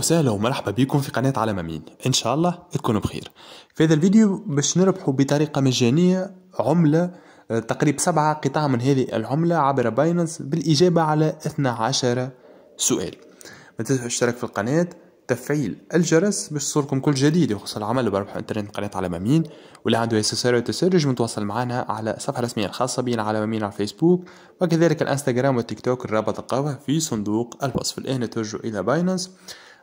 وسهلا ومرحبا بكم في قناة على مين إن شاء الله تكونوا بخير في هذا الفيديو باش نربحوا بطريقة مجانية عملة آه، تقريب سبعة قطع من هذه العملة عبر باينانس بالإجابة على 12 سؤال ما تنسوا الاشتراك في القناة تفعيل الجرس باش تصلكم كل جديد يخص العمل بربح انترنت قناة على مين واللي عنده استفسار وتسرج متواصل يتواصل معنا على الصفحة الرسمية الخاصة بنا على مين على الفيسبوك وكذلك الانستغرام والتيك توك الرابط القوة في صندوق الوصف الآن توجه إلى باينانس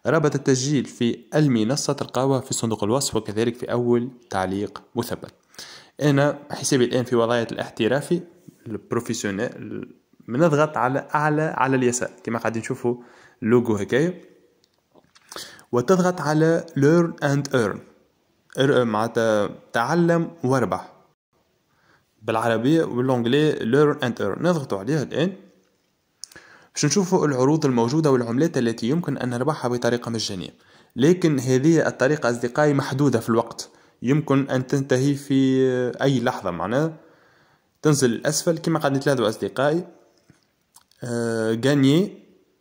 رابط التسجيل في المنصة تلقاوها في صندوق الوصف وكذلك في أول تعليق مثبت أنا حسابي الآن في وضعية الاحترافي البروفيسيونيل بنضغط على أعلى على اليسار كما قاعدين نشوفوا لوجو هكايا وتضغط على learn and earn معناتها تعلم واربح بالعربية والانجلية learn and earn نضغط عليها الآن باش نشوفوا العروض الموجودة والعملات التي يمكن أن نربحها بطريقة مجانية لكن هذه الطريقة أصدقائي محدودة في الوقت يمكن أن تنتهي في أي لحظة معناه تنزل الأسفل كما قد نتلاذوا أصدقائي آه،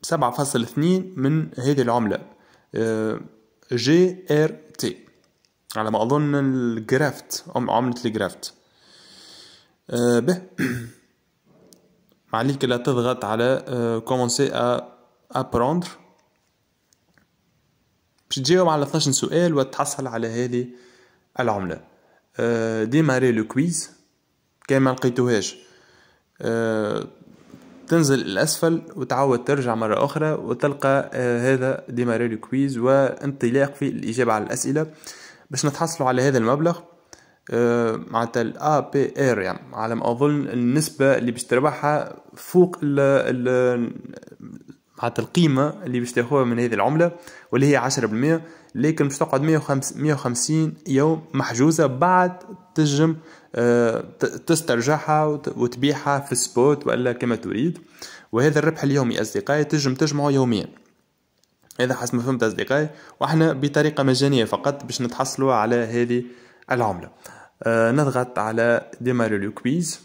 سبعة فاصل اثنين من هذه العملة آه، جي ار تي على ما أظن الجرافت عملة الجرافت آه، به عليك لا تضغط على كومونسي آه، ابروندر باش تجاوب على 12 سؤال وتحصل على هذه العملة ديماري لو كويز كان ما لقيتوهاش آه، تنزل الأسفل وتعاود ترجع مرة أخرى وتلقى آه، هذا ديماري لو كويز وانطلاق في الإجابة على الأسئلة باش نتحصلوا على هذا المبلغ آه، معناتها الا بي ار يعني على ما اظن النسبه اللي باش تربحها فوق ال ال معناتها القيمه اللي باش تاخذها من هذه العمله واللي هي 10% لكن باش تقعد 150 يوم محجوزه بعد تنجم آه، تسترجعها وتبيعها في السبوت والا كما تريد وهذا الربح اليومي اصدقائي تنجم تجمعه يوميا هذا حسب ما فهمت اصدقائي واحنا بطريقه مجانيه فقط باش نتحصلوا على هذه العملة آه، نضغط على ديماري لو كويز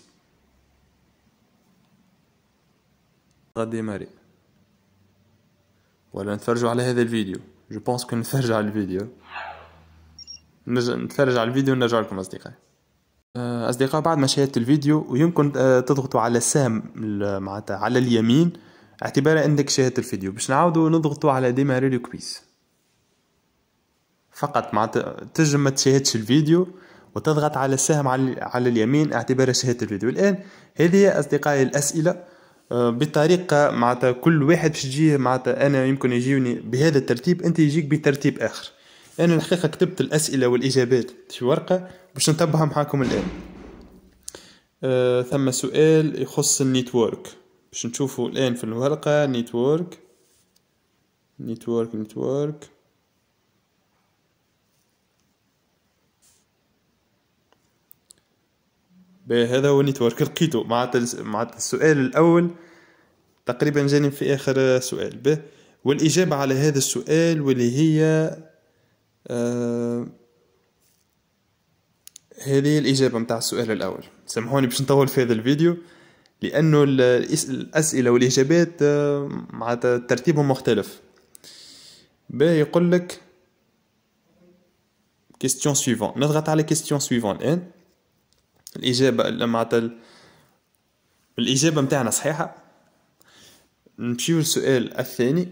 ديماري ولا نتفرجوا على هذا الفيديو جو بونس كو نتفرجوا على الفيديو نرجع نتفرج على الفيديو ونرجع لكم اصدقائي آه، اصدقاء بعد ما شاهدت الفيديو ويمكن آه، تضغطوا على سام معناتها على اليمين اعتبارا انك شاهدت الفيديو باش نعاودوا نضغطوا على ديماري لو كويز فقط مع تجم ما تشاهدش الفيديو وتضغط على السهم على اليمين اعتبار شاهدت الفيديو الان هذه اصدقائي الاسئله آه، بطريقه معناتها كل واحد باش يجيه معناتها انا يمكن يجيوني بهذا الترتيب انت يجيك بترتيب اخر انا الحقيقه كتبت الاسئله والاجابات في ورقه باش نتبعها معاكم الان أه ثم سؤال يخص النيتورك باش نشوفوا الان في الورقه نيتورك نيتورك نيتورك هذا هو نيتورك لقيتو مع مع السؤال الاول تقريبا جاني في اخر سؤال به والاجابه على هذا السؤال واللي هي آه هذه الإجابة متاع السؤال الأول سامحوني باش نطول في هذا الفيديو لأنه الأسئلة والإجابات آه، مع ترتيبهم مختلف باهي يقول لك كيستيون سويفون نضغط على كيستيون سويفون الآن الاجابه معناتها الاجابه متاعنا صحيحه نمشيو للسؤال الثاني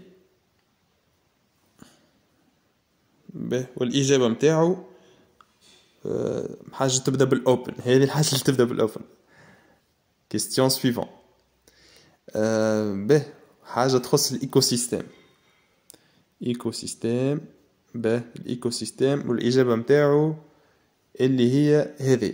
به والاجابه متاعو آه، حاجه تبدا بالاوبن هذه الحاجه اللي تبدا بالاوبن كيستيون سويفون آه، به حاجه تخص الايكو سيستيم ايكو سيستيم به الايكو سيستيم والاجابه متاعو اللي هي هذه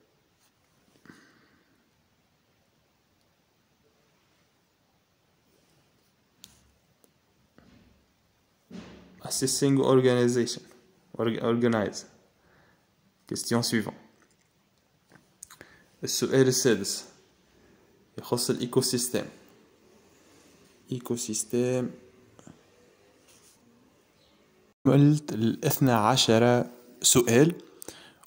assessing organization organize question suivant السؤال السادس يخص الايكو سيستم ايكو سيستم عملت الاثنى عشر سؤال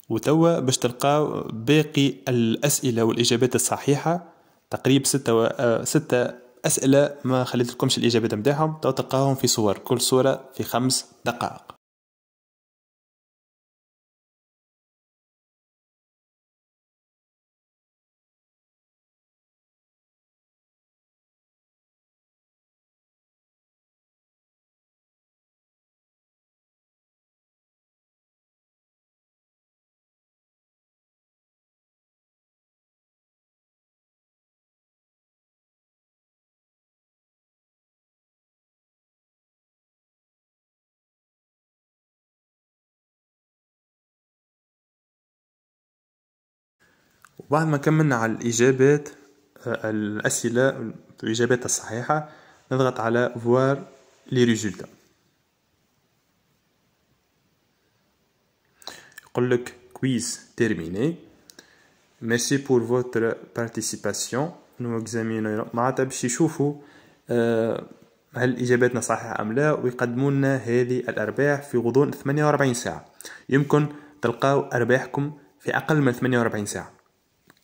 وتوا باش تلقاو باقي الأسئلة والإجابات الصحيحة تقريب ستة, و... آه، ستة اسئله ما خليت لكمش الاجابات نتاعهم تو تلقاهم في صور كل صوره في خمس دقائق وبعد ما كملنا على الإجابات آه، الأسئلة الإجابات الصحيحة نضغط على voir les résultats يقول لك quiz terminé merci pour votre participation nous examinerons معناتها باش يشوفوا آه، هل اجاباتنا صحيحه ام لا ويقدموا لنا هذه الارباح في غضون 48 ساعه يمكن تلقاو ارباحكم في اقل من 48 ساعه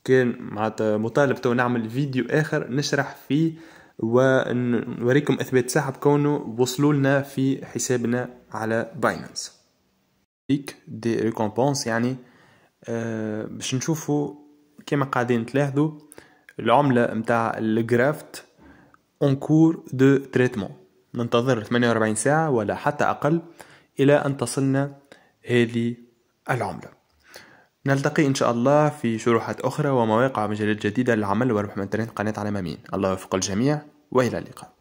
كان معناتها مطالب تو نعمل فيديو اخر نشرح فيه ونوريكم اثبات سحب كونه وصلوا لنا في حسابنا على باينانس ديك دي ريكومبونس يعني آه باش نشوفوا كما قاعدين تلاحظوا العملة متاع الجرافت اون كور دو تريتمون ننتظر 48 ساعة ولا حتى أقل إلى أن تصلنا هذه العملة نلتقي إن شاء الله في شروحات أخرى ومواقع مجالات جديدة للعمل وربح من قناة على مامين الله يوفق الجميع وإلى اللقاء